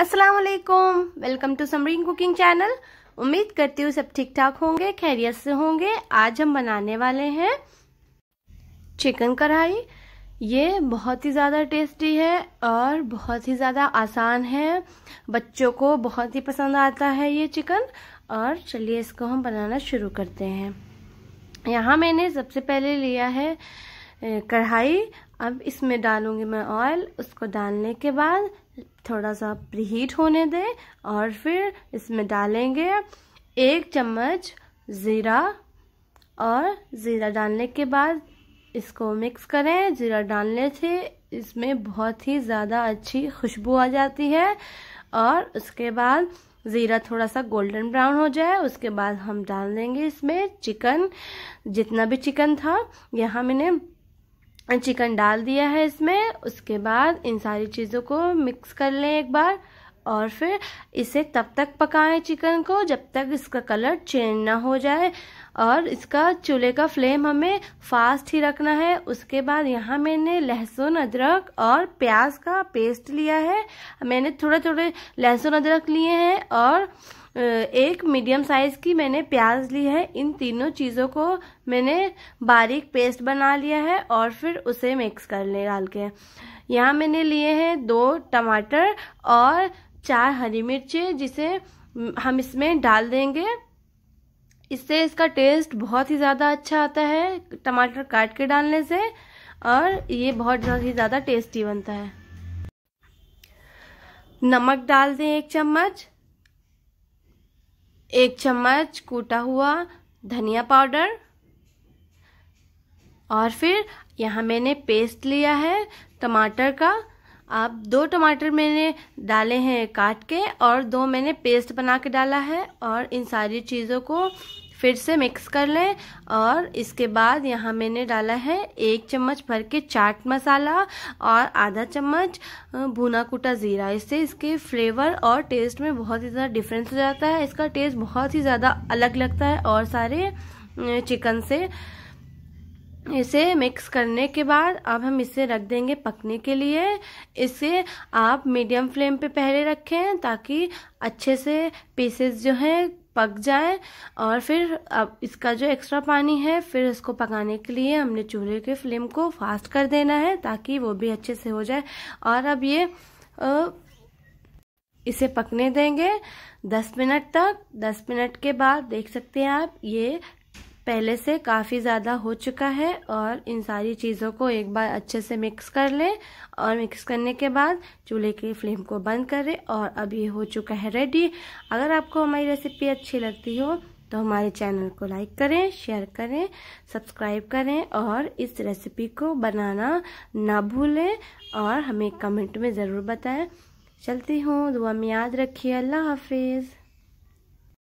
Aslam welcome to Samreen cooking channel उम्मीद करती हूँ सब ठीक ठाक होंगे खैरियत से होंगे आज हम बनाने वाले हैं चिकन कढ़ाई ये बहुत ही ज़्यादा टेस्टी है और बहुत ही ज़्यादा आसान है बच्चों को बहुत ही पसंद आता है ये चिकन और चलिए इसको हम बनाना शुरू करते हैं यहाँ मैंने सबसे पहले लिया है कढ़ाई अब इसमें डालूंगी मैं ऑयल उसको डालने के बाद थोड़ा सा प्रीहीट होने दें और फिर इसमें डालेंगे एक चम्मच ज़ीरा और ज़ीरा डालने के बाद इसको मिक्स करें ज़ीरा डालने से इसमें बहुत ही ज़्यादा अच्छी खुशबू आ जाती है और उसके बाद ज़ीरा थोड़ा सा गोल्डन ब्राउन हो जाए उसके बाद हम डाल देंगे इसमें चिकन जितना भी चिकन था यहाँ मैंने चिकन डाल दिया है इसमें उसके बाद इन सारी चीज़ों को मिक्स कर लें एक बार और फिर इसे तब तक पकाएं चिकन को जब तक इसका कलर चेंज ना हो जाए और इसका चूल्हे का फ्लेम हमें फास्ट ही रखना है उसके बाद यहाँ मैंने लहसुन अदरक और प्याज का पेस्ट लिया है मैंने थोड़े थोड़े लहसुन अदरक लिए हैं और एक मीडियम साइज की मैंने प्याज ली है इन तीनों चीज़ों को मैंने बारीक पेस्ट बना लिया है और फिर उसे मिक्स कर ले डाल के यहाँ मैंने लिए हैं दो टमाटर और चार हरी मिर्चे जिसे हम इसमें डाल देंगे इससे इसका टेस्ट बहुत ही ज़्यादा अच्छा आता है टमाटर काट के डालने से और ये बहुत ही ज़्यादा टेस्टी बनता है नमक डाल दें एक चम्मच एक चम्मच कूटा हुआ धनिया पाउडर और फिर यहाँ मैंने पेस्ट लिया है टमाटर का आप दो टमाटर मैंने डाले हैं काट के और दो मैंने पेस्ट बना के डाला है और इन सारी चीज़ों को फिर से मिक्स कर लें और इसके बाद यहाँ मैंने डाला है एक चम्मच भर के चाट मसाला और आधा चम्मच भुना कुटा ज़ीरा इससे इसके फ्लेवर और टेस्ट में बहुत ही ज़्यादा डिफरेंस हो जाता है इसका टेस्ट बहुत ही ज़्यादा अलग लगता है और सारे चिकन से इसे मिक्स करने के बाद अब हम इसे रख देंगे पकने के लिए इसे आप मीडियम फ्लेम पे पहले रखें ताकि अच्छे से पीसेस जो हैं पक जाए और फिर अब इसका जो एक्स्ट्रा पानी है फिर इसको पकाने के लिए हमने चूल्हे के फ्लेम को फास्ट कर देना है ताकि वो भी अच्छे से हो जाए और अब ये आ, इसे पकने देंगे 10 मिनट तक 10 मिनट के बाद देख सकते हैं आप ये पहले से काफ़ी ज़्यादा हो चुका है और इन सारी चीज़ों को एक बार अच्छे से मिक्स कर लें और मिक्स करने के बाद चूल्हे की फ्लेम को बंद करें और अब ये हो चुका है रेडी अगर आपको हमारी रेसिपी अच्छी लगती हो तो हमारे चैनल को लाइक करें शेयर करें सब्सक्राइब करें और इस रेसिपी को बनाना ना भूलें और हमें कमेंट में ज़रूर बताएं चलती हूँ दुआ में याद रखिए अल्लाह हाफिज़